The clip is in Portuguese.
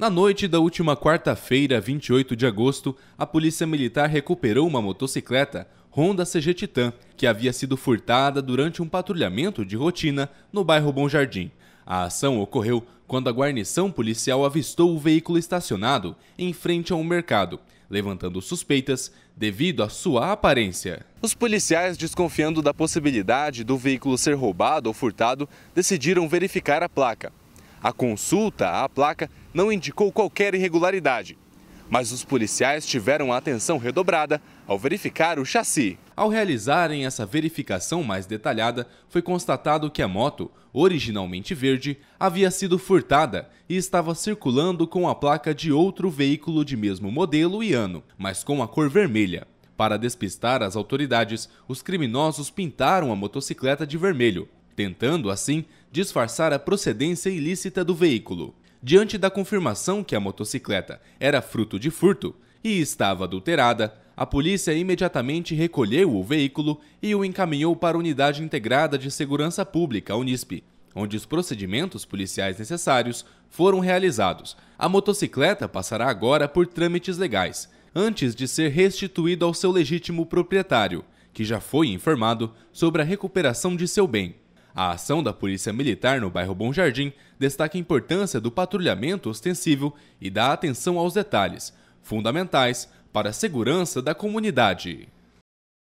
Na noite da última quarta-feira, 28 de agosto, a Polícia Militar recuperou uma motocicleta Honda CG Titan, que havia sido furtada durante um patrulhamento de rotina no bairro Bom Jardim. A ação ocorreu quando a guarnição policial avistou o veículo estacionado em frente a um mercado, levantando suspeitas devido à sua aparência. Os policiais, desconfiando da possibilidade do veículo ser roubado ou furtado, decidiram verificar a placa. A consulta à placa não indicou qualquer irregularidade, mas os policiais tiveram a atenção redobrada ao verificar o chassi. Ao realizarem essa verificação mais detalhada, foi constatado que a moto, originalmente verde, havia sido furtada e estava circulando com a placa de outro veículo de mesmo modelo e ano, mas com a cor vermelha. Para despistar as autoridades, os criminosos pintaram a motocicleta de vermelho, tentando, assim, disfarçar a procedência ilícita do veículo. Diante da confirmação que a motocicleta era fruto de furto e estava adulterada, a polícia imediatamente recolheu o veículo e o encaminhou para a Unidade Integrada de Segurança Pública, UNISP, onde os procedimentos policiais necessários foram realizados. A motocicleta passará agora por trâmites legais, antes de ser restituída ao seu legítimo proprietário, que já foi informado sobre a recuperação de seu bem. A ação da Polícia Militar no bairro Bom Jardim destaca a importância do patrulhamento ostensivo e da atenção aos detalhes, fundamentais para a segurança da comunidade.